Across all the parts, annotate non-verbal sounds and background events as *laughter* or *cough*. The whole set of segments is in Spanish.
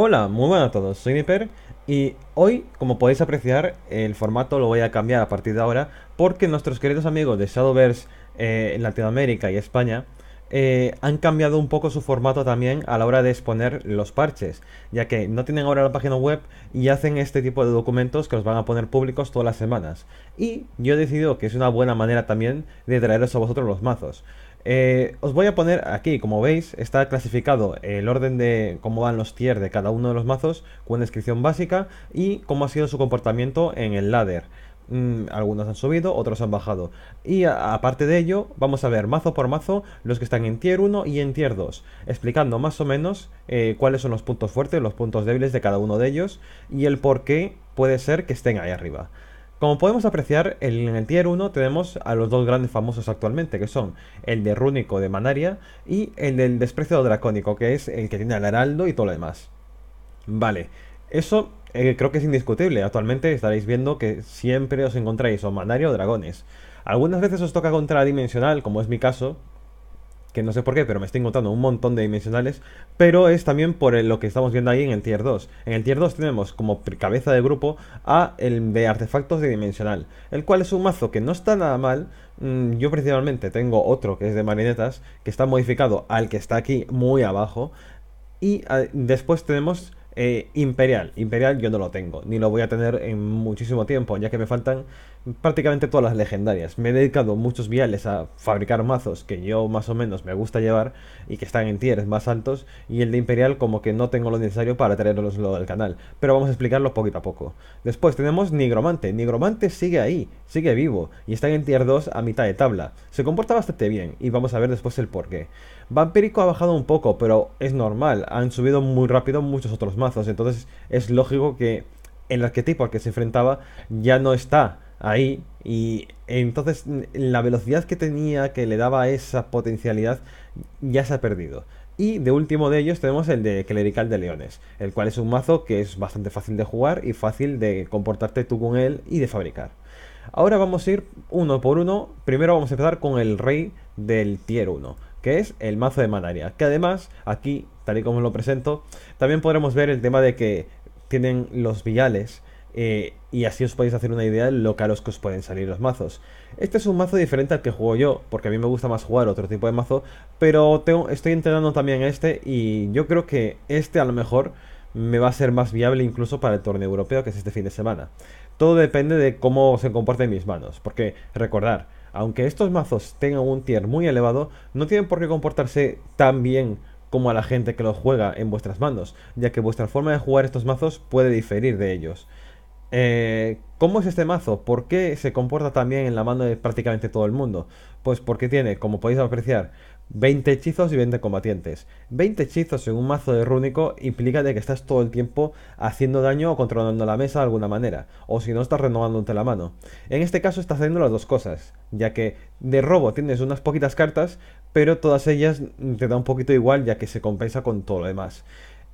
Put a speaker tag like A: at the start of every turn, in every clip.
A: Hola, muy buenas a todos, soy Niper y hoy, como podéis apreciar, el formato lo voy a cambiar a partir de ahora porque nuestros queridos amigos de Shadowverse eh, en Latinoamérica y España eh, han cambiado un poco su formato también a la hora de exponer los parches, ya que no tienen ahora la página web y hacen este tipo de documentos que los van a poner públicos todas las semanas. Y yo he decidido que es una buena manera también de traeros a vosotros los mazos. Eh, os voy a poner aquí, como veis, está clasificado el orden de cómo van los tier de cada uno de los mazos con descripción básica y cómo ha sido su comportamiento en el ladder. Mm, algunos han subido, otros han bajado. Y aparte de ello, vamos a ver mazo por mazo los que están en tier 1 y en tier 2, explicando más o menos eh, cuáles son los puntos fuertes, los puntos débiles de cada uno de ellos y el por qué puede ser que estén ahí arriba. Como podemos apreciar, en el tier 1 tenemos a los dos grandes famosos actualmente, que son el de Rúnico de Manaria y el del Despreciado Dracónico, que es el que tiene al Heraldo y todo lo demás. Vale, eso eh, creo que es indiscutible. Actualmente estaréis viendo que siempre os encontráis o Manaria o Dragones. Algunas veces os toca contra Dimensional, como es mi caso, no sé por qué, pero me estoy encontrando un montón de dimensionales, pero es también por lo que estamos viendo ahí en el tier 2. En el tier 2 tenemos como cabeza de grupo a el de artefactos de dimensional, el cual es un mazo que no está nada mal. Mm, yo principalmente tengo otro que es de marinetas, que está modificado al que está aquí muy abajo. Y ah, después tenemos eh, Imperial. Imperial yo no lo tengo, ni lo voy a tener en muchísimo tiempo, ya que me faltan prácticamente todas las legendarias. Me he dedicado muchos viales a fabricar mazos que yo más o menos me gusta llevar y que están en tiers más altos y el de Imperial como que no tengo lo necesario para lo al canal, pero vamos a explicarlo poquito a poco. Después tenemos Nigromante. Nigromante sigue ahí, sigue vivo y está en tier 2 a mitad de tabla. Se comporta bastante bien y vamos a ver después el porqué. Vampirico ha bajado un poco, pero es normal, han subido muy rápido muchos otros mazos, entonces es lógico que el arquetipo al que se enfrentaba ya no está ahí. Y entonces mm, la velocidad que tenía, que le daba esa potencialidad, ya se ha perdido. Y de último de ellos tenemos el de Clerical de Leones, el cual es un mazo que es bastante fácil de jugar y fácil de comportarte tú con él y de fabricar. Ahora vamos a ir uno por uno. Primero vamos a empezar con el rey del tier 1, que es el mazo de Manaria. Que además, aquí, tal y como lo presento, también podremos ver el tema de que tienen los viales eh, y así os podéis hacer una idea de lo caros que os pueden salir los mazos. Este es un mazo diferente al que juego yo, porque a mí me gusta más jugar otro tipo de mazo, pero estoy entrenando también a este y yo creo que este a lo mejor me va a ser más viable incluso para el torneo europeo que es este fin de semana. Todo depende de cómo se comporten mis manos, porque recordar, aunque estos mazos tengan un tier muy elevado, no tienen por qué comportarse tan bien como a la gente que los juega en vuestras manos, ya que vuestra forma de jugar estos mazos puede diferir de ellos. Eh, ¿Cómo es este mazo? ¿Por qué se comporta también en la mano de prácticamente todo el mundo? Pues porque tiene, como podéis apreciar, 20 hechizos y 20 combatientes. 20 hechizos en un mazo de rúnico implica de que estás todo el tiempo haciendo daño o controlando la mesa de alguna manera, o si no estás renovándote la mano. En este caso estás haciendo las dos cosas, ya que de robo tienes unas poquitas cartas, pero todas ellas te da un poquito igual ya que se compensa con todo lo demás.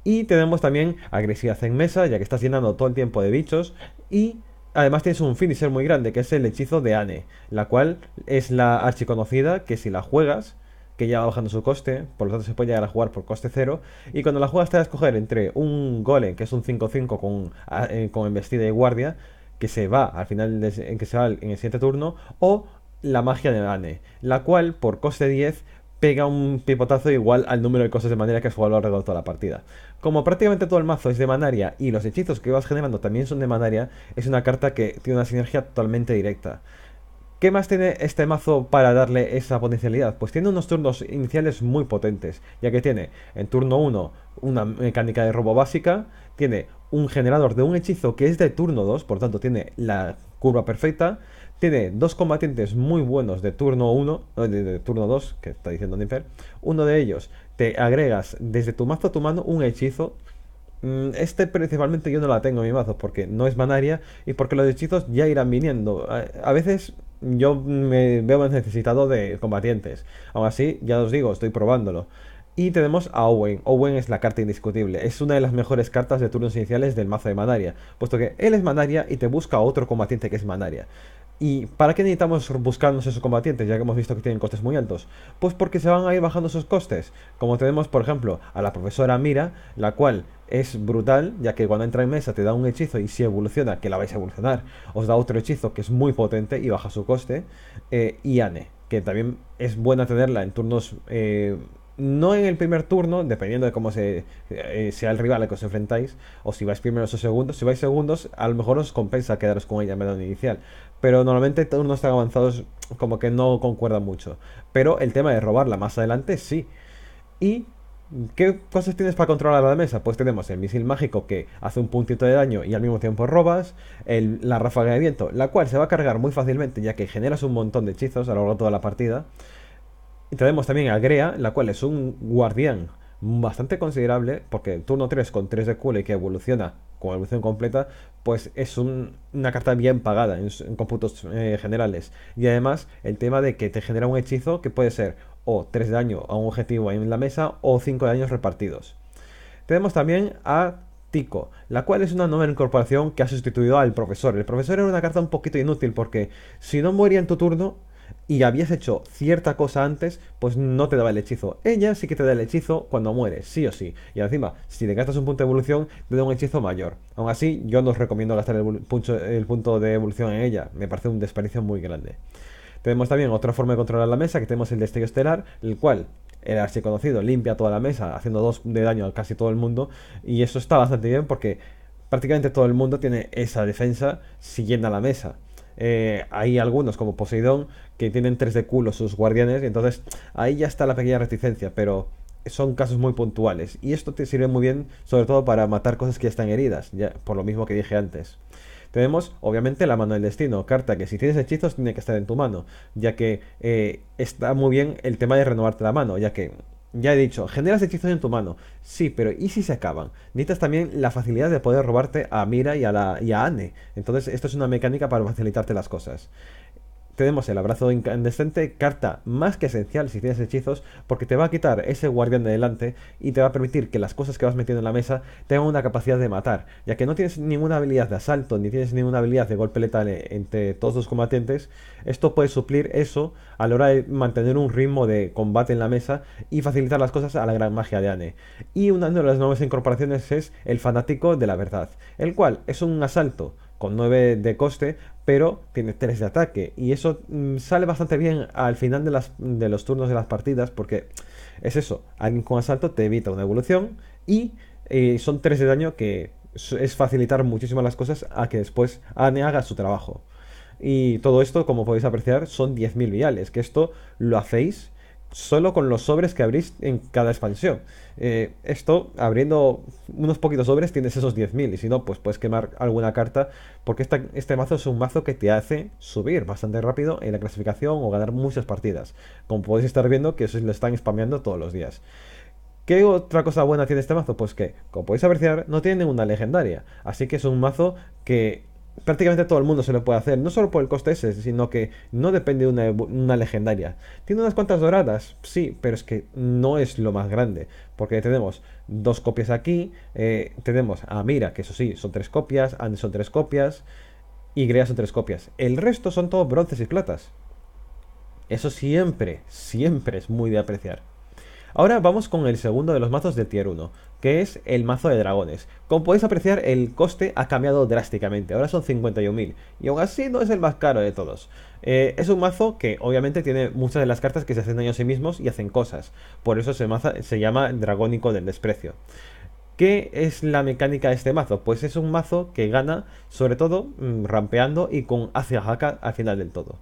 A: Y tenemos también agresividad en mesa, ya que estás llenando todo el tiempo de bichos. Y además tienes un finisher muy grande, que es el hechizo de Ane, la cual es la archiconocida, que si la juegas, que ya va bajando su coste, por lo tanto se puede llegar a jugar por coste cero. Y cuando la juegas te vas a escoger entre un golem, que es un 5-5 eh, con, embestida y guardia, que se va al final en que se va en el siguiente turno, o la magia de Ane, la cual por coste 10 pega un pipotazo igual al número de cosas de manera que has jugado alrededor de toda la partida. Como prácticamente todo el mazo es de manaria y los hechizos que vas generando también son de manaria, es una carta que tiene una sinergia totalmente directa. ¿Qué más tiene este mazo para darle esa potencialidad? Pues tiene unos turnos iniciales muy potentes, ya que tiene en turno 1 una mecánica de robo básica, tiene un generador de un hechizo que es de turno 2, por tanto tiene la curva perfecta, tiene dos combatientes muy buenos de turno 1, de, turno 2, que está diciendo Nifer. Uno de ellos, te agregas desde tu mazo a tu mano un hechizo. Mm, este principalmente yo no la tengo en mi mazo porque no es Manaria y porque los hechizos ya irán viniendo. A veces yo me veo necesitado de combatientes. Aún así, ya os digo, estoy probándolo. Y tenemos a Owen. Owen es la carta indiscutible. Es una de las mejores cartas de turnos iniciales del mazo de Manaria, puesto que él es Manaria y te busca otro combatiente que es Manaria. ¿Y para qué necesitamos buscarnos esos combatientes, ya que hemos visto que tienen costes muy altos? Pues porque se van a ir bajando sus costes. Como tenemos, por ejemplo, a la profesora Mira, la cual es brutal, ya que cuando entra en mesa te da un hechizo y si evoluciona, que la vais a evolucionar, os da otro hechizo que es muy potente y baja su coste. Eh, y Ane, que también es buena tenerla en turnos... Eh, no en el primer turno, dependiendo de cómo eh, sea el rival al que os enfrentáis, o si vais primeros o segundos. Si vais segundos, a lo mejor os compensa quedaros con ella en el inicial pero normalmente turnos tan avanzados como que no concuerdan mucho. Pero el tema de robarla más adelante sí. ¿Y qué cosas tienes para controlar la mesa? Pues tenemos el misil mágico que hace un puntito de daño y al mismo tiempo robas, la ráfaga de viento, la cual se va a cargar muy fácilmente ya que generas un montón de hechizos a lo largo de toda la partida. Y tenemos también a Grea, la cual es un guardián bastante considerable, porque turno 3 con 3 de cule que evoluciona con evolución completa, pues es una carta bien pagada en, computos eh, generales. Y además el tema de que te genera un hechizo que puede ser o 3 de daño a un objetivo en la mesa o 5 daños repartidos. Tenemos también a Tico, la cual es una nueva incorporación que ha sustituido al profesor. El profesor era una carta un poquito inútil porque si no moría en tu turno, y habías hecho cierta cosa antes, pues no te daba el hechizo. Ella sí que te da el hechizo cuando mueres, sí o sí. Y encima, si te gastas un punto de evolución, te da un hechizo mayor. Aún así, yo no os recomiendo gastar el, punto, de evolución en ella. Me parece un desperdicio muy grande. Tenemos también otra forma de controlar la mesa, que tenemos el destello estelar, el cual era así conocido limpia toda la mesa, haciendo dos de daño a casi todo el mundo. Y eso está bastante bien porque prácticamente todo el mundo tiene esa defensa siguiendo a la mesa. Eh, hay algunos como Poseidón que tienen tres de culo sus guardianes y entonces ahí ya está la pequeña reticencia, pero son casos muy puntuales y esto te sirve muy bien sobre todo para matar cosas que ya están heridas, ya, por lo mismo que dije antes. Tenemos obviamente la mano del destino, carta que si tienes hechizos tiene que estar en tu mano, ya que eh, está muy bien el tema de renovarte la mano, ya que ya he dicho, generas hechizos en tu mano. Sí, pero ¿y si se acaban? Necesitas también la facilidad de poder robarte a Mira y a, la, y a Anne. Entonces, esto es una mecánica para facilitarte las cosas tenemos el abrazo incandescente, carta más que esencial si tienes hechizos, porque te va a quitar ese guardián de delante y te va a permitir que las cosas que vas metiendo en la mesa tengan una capacidad de matar, ya que no tienes ninguna habilidad de asalto ni tienes ninguna habilidad de golpe letal eh, entre todos los combatientes, esto puede suplir eso a la hora de mantener un ritmo de combate en la mesa y facilitar las cosas a la gran magia de Ane. Y una de las nuevas incorporaciones es el fanático de la verdad, el cual es un asalto con 9 de coste, pero tiene 3 de ataque. Y eso mm, sale bastante bien al final de, los turnos de las partidas, porque es eso, alguien con asalto te evita una evolución y eh, son 3 de daño que es facilitar muchísimo las cosas a que después Ane haga su trabajo. Y todo esto, como podéis apreciar, son 10.000 viales, que esto lo hacéis solo con los sobres que abrís en cada expansión. Eh, esto, abriendo unos poquitos sobres, tienes esos 10.000. Y si no, pues puedes quemar alguna carta. Porque este mazo es un mazo que te hace subir bastante rápido en la clasificación o ganar muchas partidas. Como podéis estar viendo, que eso lo están spameando todos los días. ¿Qué otra cosa buena tiene este mazo? Pues que, como podéis apreciar, no tiene ninguna legendaria. Así que es un mazo que prácticamente todo el mundo se lo puede hacer, no solo por el coste ese, sino que no depende de una, legendaria. Tiene unas cuantas doradas, sí, pero es que no es lo más grande, porque tenemos dos copias aquí, eh, tenemos a Mira, que eso sí, son tres copias, Andes son tres copias, y Greas son tres copias. El resto son todos bronces y platas. Eso siempre, siempre es muy de apreciar. Ahora vamos con el segundo de los mazos de tier 1, que es el mazo de dragones. Como podéis apreciar, el coste ha cambiado drásticamente, ahora son 51.000, y aún así no es el más caro de todos. Eh, es un mazo que obviamente tiene muchas de las cartas que se hacen daño a sí mismos y hacen cosas, por eso se, llama Dragónico del Desprecio. ¿Qué es la mecánica de este mazo? Pues es un mazo que gana sobre todo mm, rampeando y con hacia al final del todo.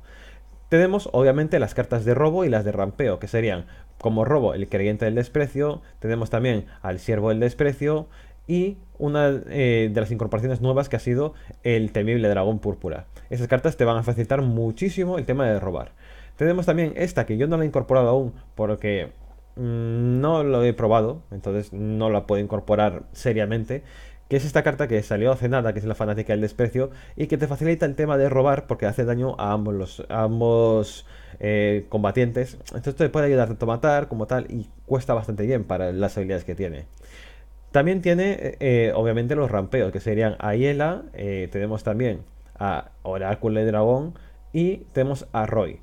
A: Tenemos obviamente las cartas de robo y las de rampeo, que serían como robo el creyente del desprecio, tenemos también al siervo del desprecio y una eh, de las incorporaciones nuevas que ha sido el temible dragón púrpura. Esas cartas te van a facilitar muchísimo el tema de robar. Tenemos también esta que yo no la he incorporado aún porque mm, no lo he probado, entonces no la puedo incorporar seriamente, que es esta carta que salió hace nada, que es la fanática del desprecio, y que te facilita el tema de robar porque hace daño a ambos, los, ambos eh, combatientes. Entonces te puede ayudar tanto a matar como tal, y cuesta bastante bien para las habilidades que tiene. También tiene, eh, eh, obviamente, los rampeos, que serían Aiela, eh, tenemos también a Oráculo de Dragón y tenemos a Roy.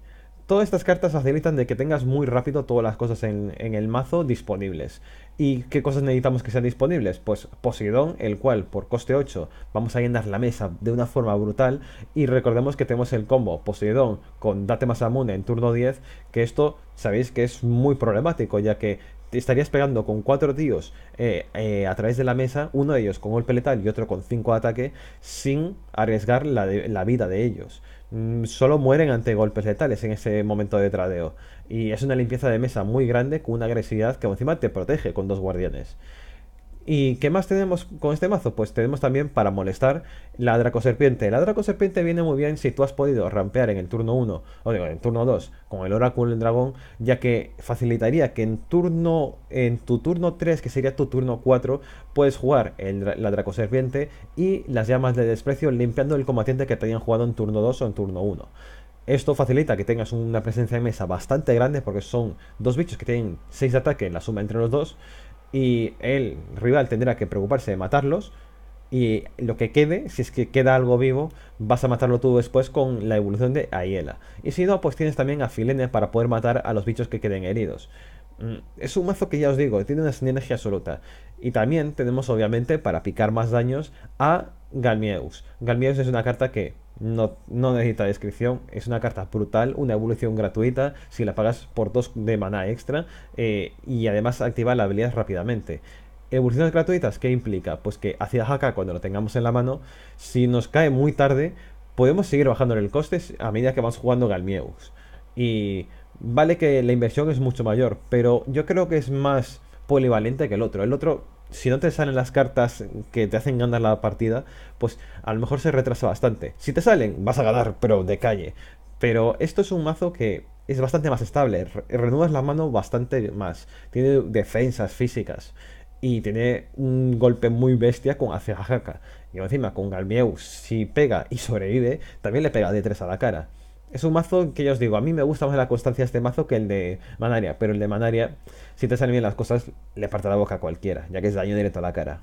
A: Todas estas cartas facilitan de que tengas muy rápido todas las cosas en, en el mazo disponibles. ¿Y qué cosas necesitamos que sean disponibles? Pues Poseidón, el cual por coste 8 vamos a llenar la mesa de una forma brutal. Y recordemos que tenemos el combo Poseidón con Date Masamune en turno 10, que esto sabéis que es muy problemático, ya que te estarías pegando con cuatro tíos eh, eh, a través de la mesa, uno de ellos con golpe letal y otro con 5 de ataque, sin arriesgar la vida de ellos. Mm, solo mueren ante golpes letales en ese momento de tradeo. Y es una limpieza de mesa muy grande con una agresividad que encima te protege con dos guardianes. ¿Y qué más tenemos con este mazo? Pues tenemos también para molestar la Dracoserpiente. Serpiente. La Dracoserpiente Serpiente viene muy bien si tú has podido rampear en el turno 1, o digo, en el turno 2, con el Oráculo del Dragón, ya que facilitaría que en turno en tu turno 3, que sería tu turno 4, puedes jugar la Dracoserpiente Serpiente y las llamas de desprecio limpiando el combatiente que te hayan jugado en turno 2 o en turno 1. Esto facilita que tengas una presencia de mesa bastante grande porque son dos bichos que tienen 6 de ataque en la suma entre los dos y el rival tendrá que preocuparse de matarlos y lo que quede, si es que queda algo vivo, vas a matarlo tú después con la evolución de Aiela. Y si no, pues tienes también a Filene para poder matar a los bichos que queden heridos. Mm, es un mazo que ya os digo, tiene una sinergia absoluta. Y también tenemos obviamente para picar más daños a Galmieus. Galmieus es una carta que no, necesita descripción, es una carta brutal, una evolución gratuita, si la pagas por 2 de maná extra, eh, y además activa la habilidad rápidamente. Evoluciones gratuitas, ¿qué implica? Pues que hacia Haka, cuando lo tengamos en la mano, si nos cae muy tarde, podemos seguir bajando el coste a medida que vamos jugando Galmieux. Y vale que la inversión es mucho mayor, pero yo creo que es más polivalente que el otro. El otro si no te salen las cartas que te hacen ganar la partida, pues a lo mejor se retrasa bastante. Si te salen, vas a ganar, pero de calle. Pero esto es un mazo que es bastante más estable, renuevas la mano bastante más, tiene defensas físicas y tiene un golpe muy bestia con Azehajaka. Y encima con Galmieus, si pega y sobrevive, también le pega de 3 a la cara. Es un mazo que ya os digo, a mí me gusta más la constancia de este mazo que el de Manaria, pero el de Manaria, si te salen bien las cosas, le parte la boca a cualquiera, ya que es daño directo a la cara.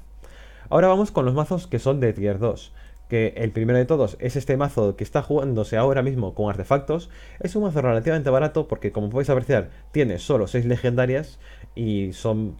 A: Ahora vamos con los mazos que son de tier 2, que el primero de todos es este mazo que está jugándose ahora mismo con artefactos. Es un mazo relativamente barato porque como podéis apreciar tiene solo 6 legendarias y son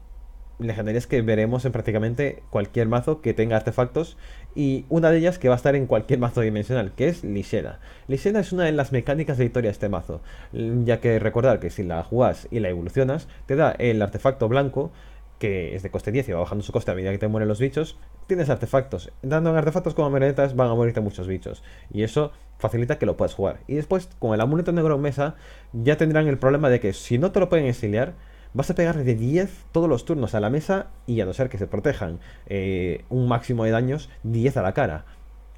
A: legendarias que veremos en prácticamente cualquier mazo que tenga artefactos y una de ellas que va a estar en cualquier mazo dimensional, que es Lysena. Lysena es una de las mecánicas de victoria de este mazo, mm, ya que recordar que si la jugás y la evolucionas, te da el artefacto blanco, que es de coste 10 y va bajando su coste a medida que te mueren los bichos, tienes artefactos. Dando artefactos como marionetas van a morirte muchos bichos, y eso facilita que lo puedas jugar. Y después, con el amuleto negro en mesa, ya tendrán el problema de que si no te lo pueden exiliar, vas a pegar de 10 todos los turnos a la mesa y a no ser que se protejan eh, un máximo de daños, 10 a la cara.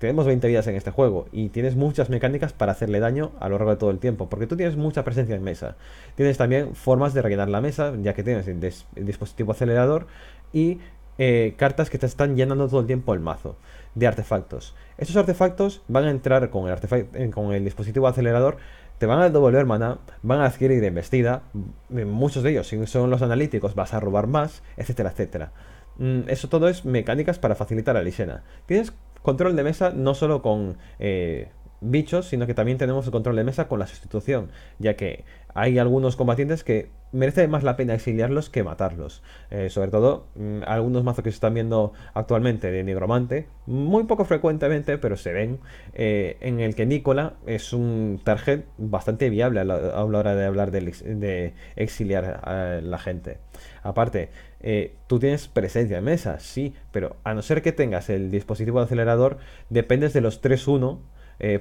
A: Tenemos 20 vidas en este juego y tienes muchas mecánicas para hacerle daño a lo largo de todo el tiempo, porque tú tienes mucha presencia en mesa. Tienes también formas de rellenar la mesa, ya que tienes el, dispositivo acelerador y eh, cartas que te están llenando todo el tiempo el mazo de artefactos. Estos artefactos van a entrar con el, eh, con el dispositivo acelerador te van a devolver mana, van a adquirir embestida, muchos de ellos, si son los analíticos, vas a robar más, etcétera, etcétera. Mm, eso todo es mecánicas para facilitar a la Lisena. Tienes control de mesa no solo con eh, bichos, sino que también tenemos control de mesa con la sustitución, ya que hay algunos combatientes que merece más la pena exiliarlos que matarlos. Eh, sobre todo, mm, algunos mazos que se están viendo actualmente de Nigromante, muy poco frecuentemente, pero se ven, eh, en el que Nicola es un target bastante viable a la, hora de hablar de, exiliar a la gente. Aparte, eh, tú tienes presencia en mesa, sí, pero a no ser que tengas el dispositivo de acelerador, dependes de los 3-1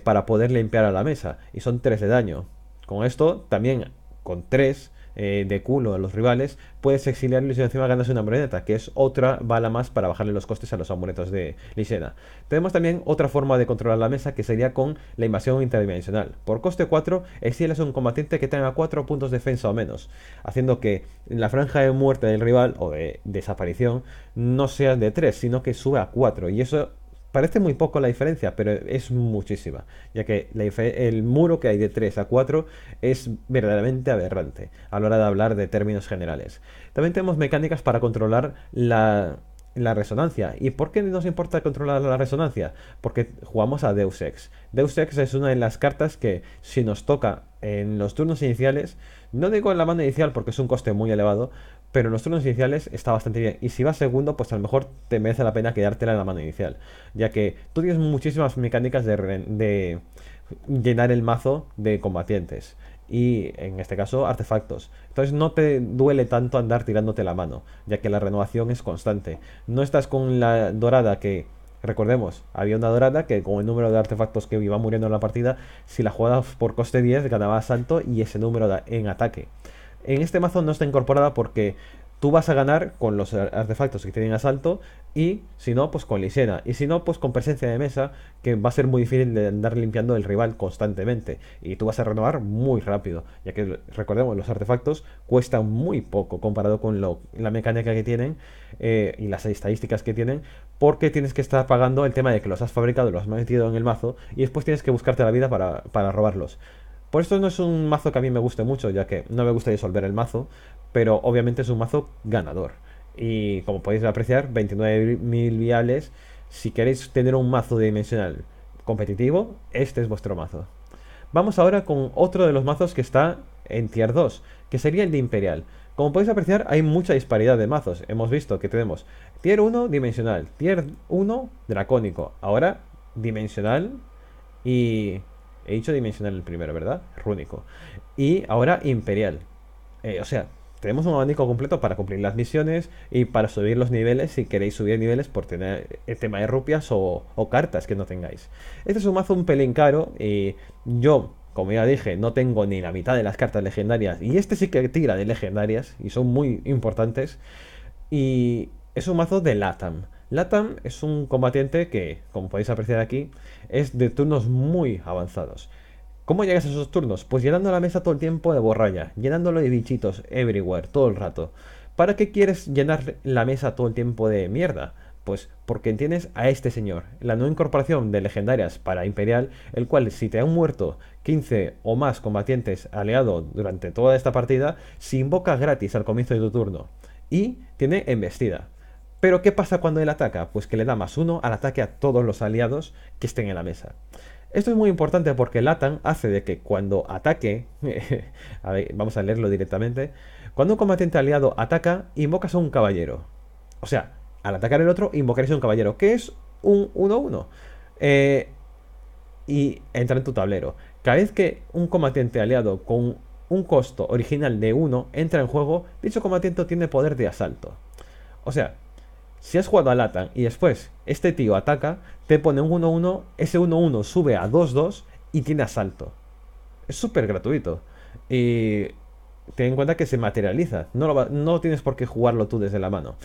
A: para poder limpiar a la mesa, y son 3 de daño. Con esto, también con 3 eh, de culo a los rivales, puedes exiliarlos y encima ganas una moneda que es otra bala más para bajarle los costes a los amuletos de Lisena. Tenemos también otra forma de controlar la mesa, que sería con la invasión interdimensional. Por coste 4, exiles es un combatiente que tenga 4 puntos de defensa o menos, haciendo que la franja de muerte del rival o de desaparición no sea de 3, sino que sube a 4, y eso parece muy poco la diferencia, pero es muchísima, ya que el muro que hay de 3 a 4 es verdaderamente aberrante a la hora de hablar de términos generales. También tenemos mecánicas para controlar la, la resonancia. ¿Y por qué nos importa controlar la resonancia? Porque jugamos a Deus Ex. Deus Ex es una de las cartas que si nos toca en los turnos iniciales, no digo en la mano inicial porque es un coste muy elevado, pero en los turnos iniciales está bastante bien. Y si vas segundo, pues a lo mejor te merece la pena quedártela en la mano inicial, ya que tú tienes muchísimas mecánicas de, llenar el mazo de combatientes y en este caso artefactos. Entonces no te duele tanto andar tirándote la mano, ya que la renovación es constante. No estás con la dorada que, recordemos, había una dorada que con el número de artefactos que iba muriendo en la partida, si la jugabas por coste 10 ganabas santo y ese número en ataque. En este mazo no está incorporada porque tú vas a ganar con los artefactos que tienen asalto y si no, pues con Lisena. Y si no, pues con presencia de mesa, que va a ser muy difícil de andar limpiando el rival constantemente. Y tú vas a renovar muy rápido, ya que recordemos, los artefactos cuestan muy poco comparado con la mecánica que tienen eh, y las estadísticas que tienen, porque tienes que estar pagando el tema de que los has fabricado, los has metido en el mazo y después tienes que buscarte la vida para, para robarlos. Por esto no es un mazo que a mí me guste mucho, ya que no me gusta disolver el mazo, pero obviamente es un mazo ganador. Y como podéis apreciar, 29.000 viales Si queréis tener un mazo dimensional competitivo, este es vuestro mazo. Vamos ahora con otro de los mazos que está en tier 2, que sería el de Imperial. Como podéis apreciar, hay mucha disparidad de mazos. Hemos visto que tenemos tier 1 dimensional, tier 1 dracónico, ahora dimensional y He dicho dimensional el primero, ¿verdad? Rúnico. Y ahora imperial. Eh, o sea, tenemos un abanico completo para cumplir las misiones y para subir los niveles si queréis subir niveles por tener el tema de rupias o, o cartas que no tengáis. Este es un mazo un pelín caro y yo, como ya dije, no tengo ni la mitad de las cartas legendarias y este sí que tira de legendarias y son muy importantes y es un mazo de LATAM. Latam es un combatiente que, como podéis apreciar aquí, es de turnos muy avanzados. ¿Cómo llegas a esos turnos? Pues llenando la mesa todo el tiempo de borralla, llenándolo de bichitos everywhere, todo el rato. ¿Para qué quieres llenar la mesa todo el tiempo de mierda? Pues porque tienes a este señor, la nueva incorporación de legendarias para Imperial, el cual si te han muerto 15 o más combatientes aliados durante toda esta partida, se invoca gratis al comienzo de tu turno. Y tiene embestida. Pero ¿qué pasa cuando él ataca? Pues que le da más uno al ataque a todos los aliados que estén en la mesa. Esto es muy importante porque Latan hace de que cuando ataque, *laughs* a ver, vamos a leerlo directamente, cuando un combatiente aliado ataca, invocas a un caballero. O sea, al atacar el otro, invocaréis a un caballero, que es un 1-1. Eh, y entra en tu tablero. Cada vez que un combatiente aliado con un costo original de 1 entra en juego, dicho combatiente tiene poder de asalto. O sea, si has jugado a Latan y después este tío ataca, te pone un 1-1, ese 1-1 sube a 2-2 y tiene asalto. Es súper gratuito. Y ten en cuenta que se materializa. No, no tienes por qué jugarlo tú desde la mano.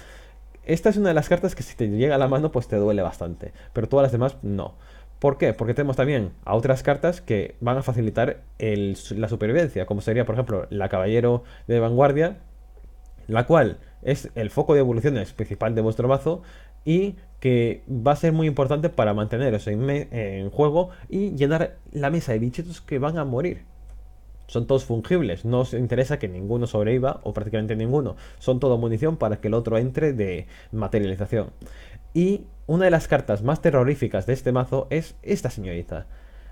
A: Esta es una de las cartas que si te llega a la mano pues te duele bastante. Pero todas las demás no. ¿Por qué? Porque tenemos también a otras cartas que van a facilitar la supervivencia. Como sería por ejemplo la Caballero de Vanguardia. La cual es el foco de evoluciones principal de vuestro mazo y que va a ser muy importante para manteneros en, juego y llenar la mesa de bichitos que van a morir. Son todos fungibles, no os interesa que ninguno sobreviva o prácticamente ninguno. Son todo munición para que el otro entre de materialización. Y una de las cartas más terroríficas de este mazo es esta señorita,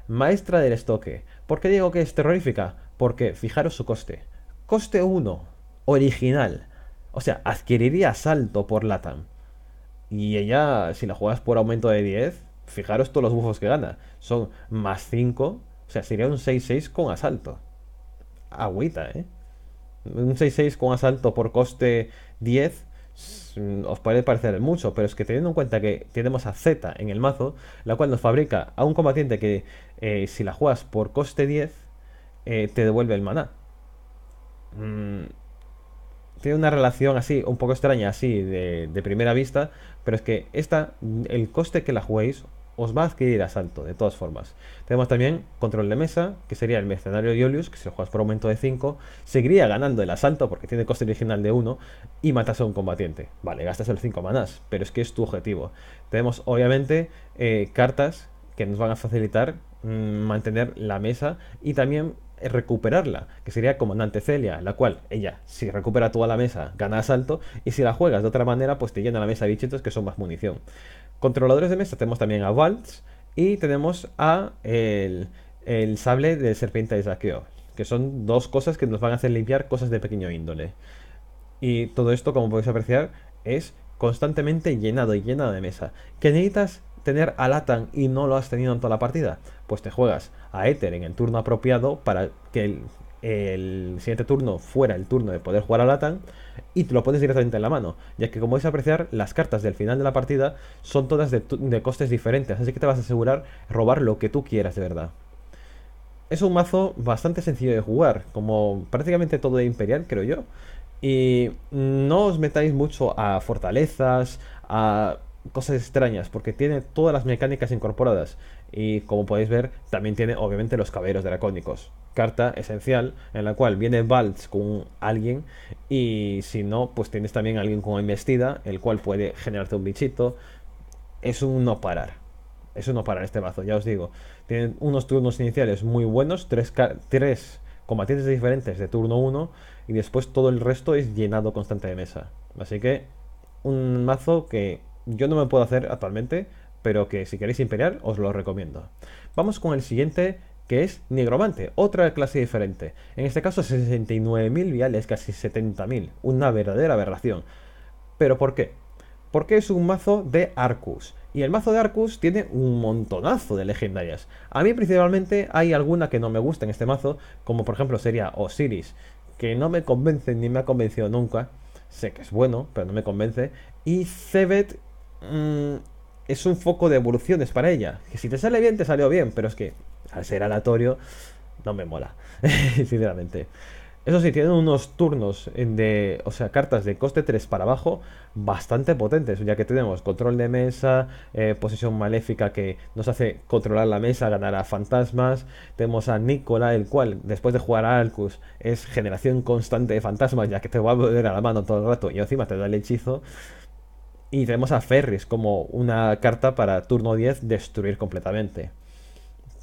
A: Maestra del Estoque. ¿Por qué digo que es terrorífica? Porque fijaros su coste. Coste 1, original o sea, adquiriría Asalto por Latam. Y ella, si la juegas por aumento de 10, fijaros todos los bufos que gana. Son más 5, o sea, sería un 6-6 con asalto. Agüita, ¿eh? Un 6-6 con asalto por coste 10 mm, os puede parecer mucho, pero es que teniendo en cuenta que tenemos a Z en el mazo, la cual nos fabrica a un combatiente que eh, si la juegas por coste 10, eh, te devuelve el maná. Mm, tiene una relación así, un poco extraña, así, de, primera vista, pero es que esta, el coste que la juguéis os va a adquirir asalto, de todas formas. Tenemos también control de mesa, que sería el mercenario Iolius, que si lo juegas por aumento de 5, seguiría ganando el asalto porque tiene coste original de 1 y matas a un combatiente. Vale, gastas el 5 manás, pero es que es tu objetivo. Tenemos obviamente eh, cartas que nos van a facilitar mm, mantener la mesa y también recuperarla, que sería comandante Celia, la cual ella, si recupera toda la mesa, gana asalto, y si la juegas de otra manera, pues te llena la mesa de bichitos que son más munición. Controladores de mesa tenemos también a Waltz y tenemos a el, el sable de serpiente de saqueo, que son dos cosas que nos van a hacer limpiar cosas de pequeño índole. Y todo esto, como podéis apreciar, es constantemente llenado y llenado de mesa. ¿Que necesitas tener a Latan y no lo has tenido en toda la partida? Pues te juegas a Éter en el turno apropiado para que el, siguiente turno fuera el turno de poder jugar a Latan y te lo pones directamente en la mano, ya que como a apreciar, las cartas del final de la partida son todas de, de costes diferentes, así que te vas a asegurar robar lo que tú quieras de verdad. Es un mazo bastante sencillo de jugar, como prácticamente todo de Imperial, creo yo. Y no os metáis mucho a fortalezas, a cosas extrañas porque tiene todas las mecánicas incorporadas y como podéis ver también tiene obviamente los caballeros dracónicos carta esencial en la cual viene Valtz con alguien y si no pues tienes también alguien con investida el cual puede generarte un bichito es un no parar es un no parar este mazo ya os digo Tiene unos turnos iniciales muy buenos tres, tres combatientes diferentes de turno 1 y después todo el resto es llenado constante de mesa así que un mazo que yo no me puedo hacer actualmente, pero que si queréis imperial os lo recomiendo. Vamos con el siguiente que es Negromante, otra clase diferente. En este caso 69.000 viales, casi 70.000, una verdadera aberración. ¿Pero por qué? Porque es un mazo de Arcus. Y el mazo de Arcus tiene un montonazo de legendarias. A mí principalmente hay alguna que no me gusta en este mazo, como por ejemplo sería Osiris, que no me convence ni me ha convencido nunca. Sé que es bueno, pero no me convence. Y Cebet, Mm, es un foco de evoluciones para ella. Que si te sale bien, te salió bien, pero es que al ser aleatorio, no me mola, *laughs* sinceramente. Eso sí, tienen unos turnos de, o sea, cartas de coste 3 para abajo bastante potentes, ya que tenemos control de mesa, eh, Posición maléfica que nos hace controlar la mesa, ganar a fantasmas. Tenemos a Nicola, el cual después de jugar a Arcus es generación constante de fantasmas, ya que te va a volver a la mano todo el rato y encima te da el hechizo. Y tenemos a Ferris como una carta para turno 10 destruir completamente.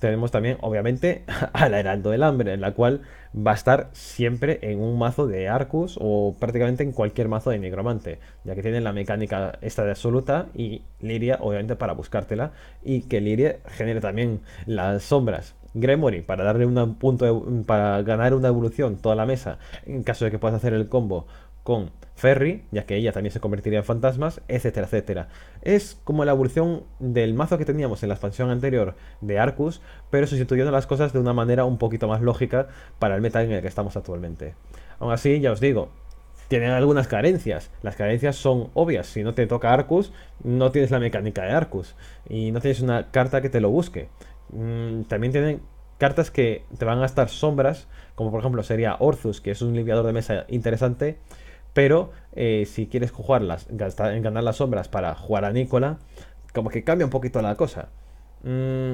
A: Tenemos también, obviamente, *laughs* al Heraldo del Hambre, en la cual va a estar siempre en un mazo de Arcus o prácticamente en cualquier mazo de Nigromante, ya que tiene la mecánica esta de absoluta y Liria, obviamente, para buscártela y que Liria genere también las sombras. Gremory para darle un punto para ganar una evolución toda la mesa en caso de que puedas hacer el combo con Ferry, ya que ella también se convertiría en fantasmas, etcétera, etcétera. Es como la evolución del mazo que teníamos en la expansión anterior de Arcus, pero sustituyendo las cosas de una manera un poquito más lógica para el meta en el que estamos actualmente. Aún así, ya os digo, tienen algunas carencias. Las carencias son obvias. Si no te toca Arcus, no tienes la mecánica de Arcus y no tienes una carta que te lo busque. Mm, también tienen cartas que te van a estar sombras, como por ejemplo sería Orthus, que es un limpiador de mesa interesante pero eh, si quieres jugar las, ganar las sombras para jugar a Nicola, como que cambia un poquito la cosa. Mm,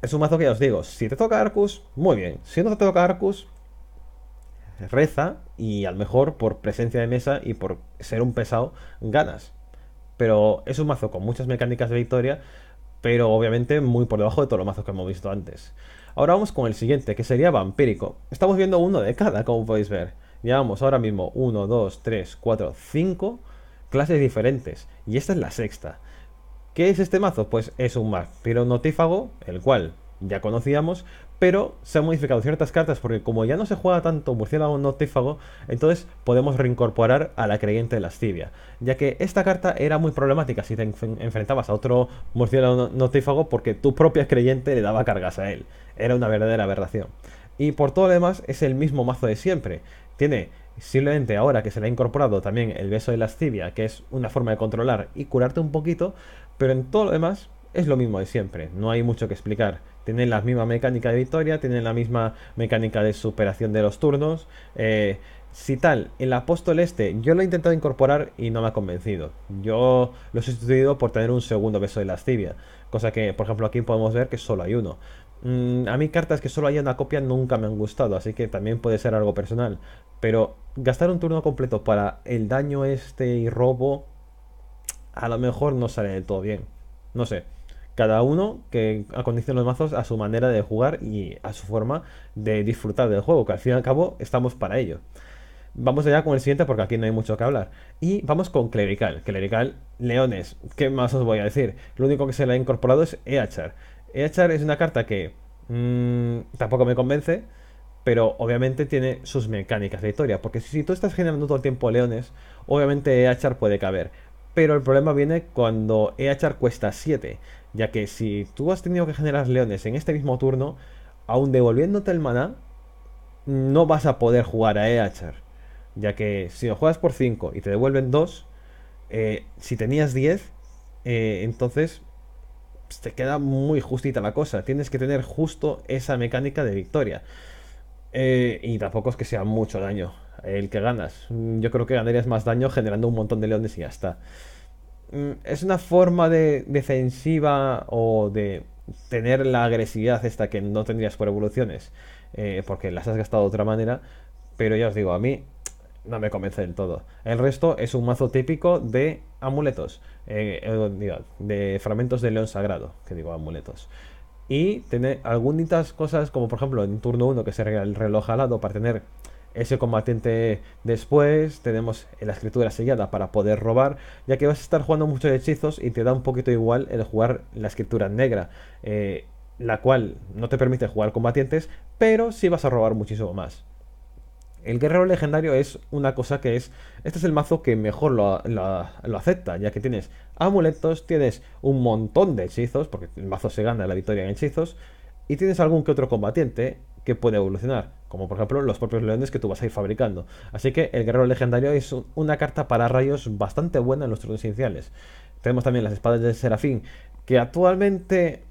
A: es un mazo que ya os digo, si te toca Arcus, muy bien. Si no te toca Arcus, reza y a lo mejor por presencia de mesa y por ser un pesado, ganas. Pero es un mazo con muchas mecánicas de victoria, pero obviamente muy por debajo de todos los mazos que hemos visto antes. Ahora vamos con el siguiente, que sería Vampírico. Estamos viendo uno de cada, como podéis ver. Llevamos ahora mismo 1, 2, 3, 4, 5 clases diferentes. Y esta es la sexta. ¿Qué es este mazo? Pues es un mazo notífago, el cual ya conocíamos, pero se han modificado ciertas cartas porque como ya no se juega tanto murciélago notífago, entonces podemos reincorporar a la creyente de lascivia, ya que esta carta era muy problemática si te enfrentabas a otro murciélago notífago porque tu propia creyente le daba cargas a él. Era una verdadera aberración. Y por todo lo demás es el mismo mazo de siempre. Tiene simplemente ahora que se le ha incorporado también el beso de lascivia, que es una forma de controlar y curarte un poquito, pero en todo lo demás es lo mismo de siempre, no hay mucho que explicar. Tienen la misma mecánica de victoria, tienen la misma mecánica de superación de los turnos. Eh, si tal, el apóstol este, yo lo he intentado incorporar y no me ha convencido. Yo lo he sustituido por tener un segundo beso de lascivia, cosa que, por ejemplo, aquí podemos ver que solo hay uno. Mm, a mí cartas que solo hay una copia nunca me han gustado, así que también puede ser algo personal. Pero gastar un turno completo para el daño este y robo, a lo mejor no sale del todo bien. No sé. Cada uno que acondicione los mazos a su manera de jugar y a su forma de disfrutar del juego, que al fin y al cabo estamos para ello. Vamos allá con el siguiente porque aquí no hay mucho que hablar. Y vamos con Clerical. Clerical, Leones, ¿qué más os voy a decir? Lo único que se le ha incorporado es Eachar. Echar es una carta que mm, tampoco me convence, pero obviamente tiene sus mecánicas de historia. Porque si tú estás generando todo el tiempo leones, obviamente Echar puede caber. Pero el problema viene cuando Echar cuesta 7, ya que si tú has tenido que generar leones en este mismo turno, aún devolviéndote el maná, no vas a poder jugar a Echar. Ya que si lo juegas por 5 y te devuelven 2, eh, si tenías 10, eh, entonces pues, te queda muy justita la cosa. Tienes que tener justo esa mecánica de victoria. Eh, y tampoco es que sea mucho daño el que ganas. Mm, yo creo que ganarías más daño generando un montón de leones y ya está. Mm, es una forma de defensiva o de tener la agresividad esta que no tendrías por evoluciones, eh, porque las has gastado de otra manera. Pero ya os digo, a mí no me convence del todo. El resto es un mazo típico de amuletos, eh, eh, de fragmentos de león sagrado, que digo amuletos. Y tiene algunas cosas, como por ejemplo en turno 1 que se regala el reloj alado para tener ese combatiente después. Tenemos la escritura sellada para poder robar, ya que vas a estar jugando muchos hechizos y te da un poquito igual el jugar la escritura negra. Eh, la cual no te permite jugar combatientes, pero sí vas a robar muchísimo más. El guerrero legendario es una cosa que es... Este es el mazo que mejor lo, acepta, ya que tienes amuletos, tienes un montón de hechizos, porque el mazo se gana la victoria en hechizos, y tienes algún que otro combatiente que puede evolucionar, como por ejemplo los propios leones que tú vas a ir fabricando. Así que el guerrero legendario es una carta para rayos bastante buena en los turnos iniciales. Tenemos también las espadas de Serafín, que actualmente,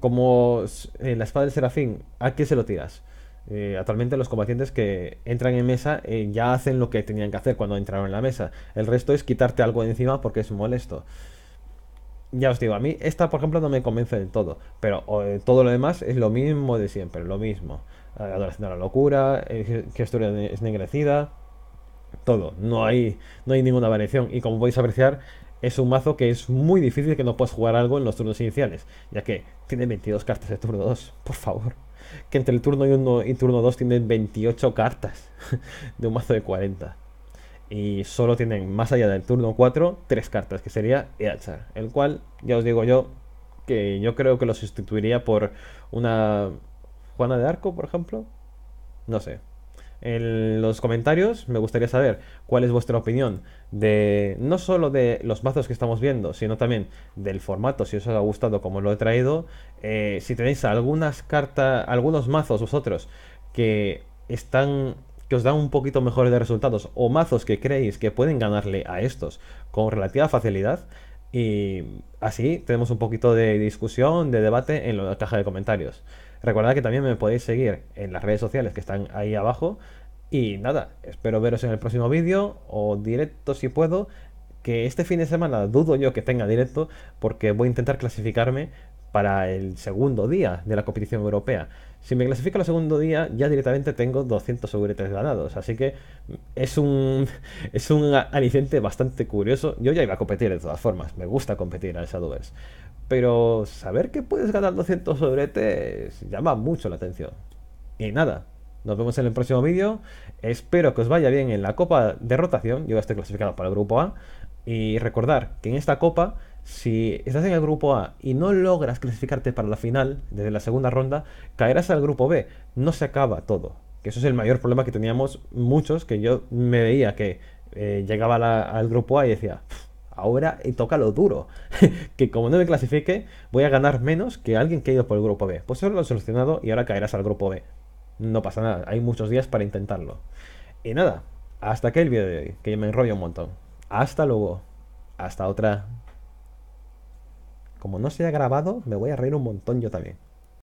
A: como eh, la espada del Serafín, ¿a qué se lo tiras? Eh, actualmente los combatientes que entran en mesa eh, ya hacen lo que tenían que hacer cuando entraron en la mesa. El resto es quitarte algo de encima porque es molesto. Ya os digo, a mí esta por ejemplo no me convence del todo, pero eh, todo lo demás es lo mismo de siempre, lo mismo. Adoración a la locura, que historia ennegrecida, todo. No hay, no hay ninguna variación y como podéis apreciar es un mazo que es muy difícil que no puedas jugar algo en los turnos iniciales, ya que tiene 22 cartas de turno 2, por favor que entre el turno 1 y, turno 2 tienen 28 cartas *laughs* de un mazo de 40. Y solo tienen, más allá del turno 4, 3 cartas, que sería Eachar. El cual, ya os digo yo, que yo creo que lo sustituiría por una Juana de Arco, por ejemplo. No sé, en los comentarios me gustaría saber cuál es vuestra opinión de no solo de los mazos que estamos viendo, sino también del formato, si os ha gustado como lo he traído, eh, si tenéis algunas cartas, algunos mazos vosotros que están que os dan un poquito mejores de resultados o mazos que creéis que pueden ganarle a estos con relativa facilidad y así tenemos un poquito de discusión, de debate en la caja de comentarios. Recordad que también me podéis seguir en las redes sociales que están ahí abajo. Y nada, espero veros en el próximo vídeo o directo si puedo. Que este fin de semana dudo yo que tenga directo porque voy a intentar clasificarme para el segundo día de la competición europea. Si me clasifico el segundo día, ya directamente tengo 200 seguretes ganados. Así que es un, *laughs* es un aliciente bastante curioso. Yo ya iba a competir de todas formas. Me gusta competir a esa pero saber que puedes ganar 200 sobretes llama mucho la atención. Y nada, nos vemos en el próximo vídeo. Espero que os vaya bien en la copa de rotación. Yo ya estoy clasificado para el grupo A. Y recordar que en esta copa, si estás en el grupo A y no logras clasificarte para la final, desde la segunda ronda, caerás al grupo B. No se acaba todo. Que eso es el mayor problema que teníamos muchos, que yo me veía que eh, llegaba al grupo A y decía, ahora eh, toca lo duro, *laughs* que como no me clasifique, voy a ganar menos que alguien que ha ido por el grupo B. Pues eso lo he solucionado y ahora caerás al grupo B. No pasa nada, hay muchos días para intentarlo. Y nada, hasta aquí el vídeo de hoy, que me enrollo un montón. Hasta luego, hasta otra. Como no se ha grabado, me voy a reír un montón yo también.